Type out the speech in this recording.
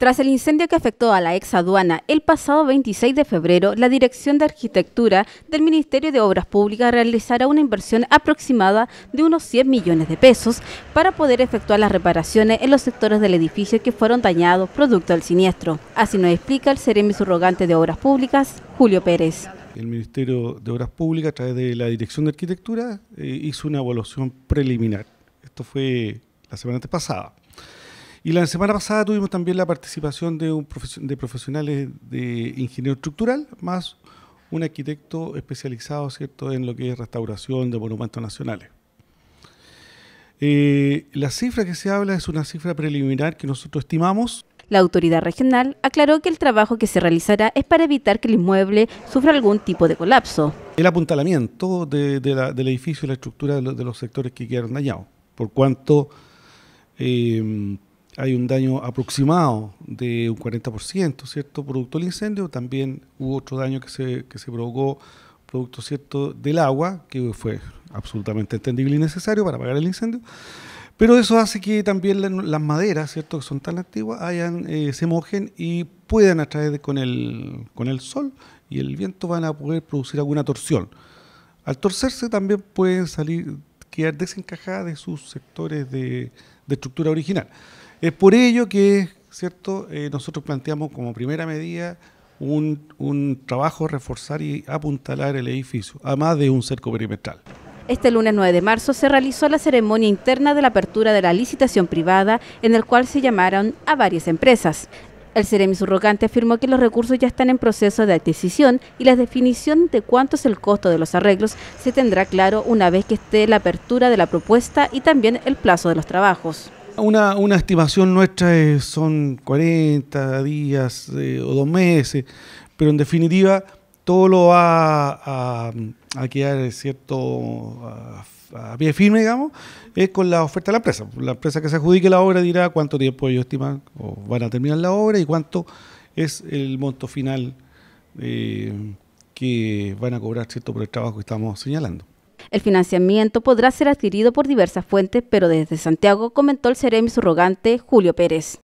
Tras el incendio que afectó a la ex aduana el pasado 26 de febrero, la Dirección de Arquitectura del Ministerio de Obras Públicas realizará una inversión aproximada de unos 100 millones de pesos para poder efectuar las reparaciones en los sectores del edificio que fueron dañados producto del siniestro. Así nos explica el seremi subrogante de Obras Públicas, Julio Pérez. El Ministerio de Obras Públicas, a través de la Dirección de Arquitectura, eh, hizo una evaluación preliminar. Esto fue la semana pasada. Y la semana pasada tuvimos también la participación de, un de profesionales de ingeniero estructural, más un arquitecto especializado ¿cierto? en lo que es restauración de monumentos nacionales. Eh, la cifra que se habla es una cifra preliminar que nosotros estimamos. La autoridad regional aclaró que el trabajo que se realizará es para evitar que el inmueble sufra algún tipo de colapso. El apuntalamiento del edificio y la estructura de, los sectores que quedaron dañados, por cuanto eh, hay un daño aproximado de un 40%, ¿cierto? Producto del incendio, también hubo otro daño que se, provocó producto, ¿cierto?, del agua, que fue absolutamente entendible y necesario para apagar el incendio. Pero eso hace que también las maderas, ¿cierto?, que son tan antiguas, eh, se mojen y puedan, a través de, con, el, con el sol y el viento, van a poder producir alguna torsión. Al torcerse también pueden salir, quedar desencajadas de sus sectores de, de estructura original. Es por ello que, ¿cierto? Eh, nosotros planteamos como primera medida un, trabajo reforzar y apuntalar el edificio, a más de un cerco perimetral. Este lunes 9 de marzo se realizó la ceremonia interna de la apertura de la licitación privada, en el cual se llamaron a varias empresas. El Ceremi Surrogante afirmó que los recursos ya están en proceso de adquisición y la definición de cuánto es el costo de los arreglos se tendrá claro una vez que esté la apertura de la propuesta y también el plazo de los trabajos. Una, una estimación nuestra son 40 días eh, o dos meses, pero en definitiva todo lo va a, quedar cierto a, pie firme, digamos, es con la oferta de la empresa. La empresa que se adjudique la obra dirá cuánto tiempo ellos estiman o van a terminar la obra y cuánto es el monto final eh, que van a cobrar cierto por el trabajo que estamos señalando. El financiamiento podrá ser adquirido por diversas fuentes, pero desde Santiago comentó el seremi surrogante Julio Pérez.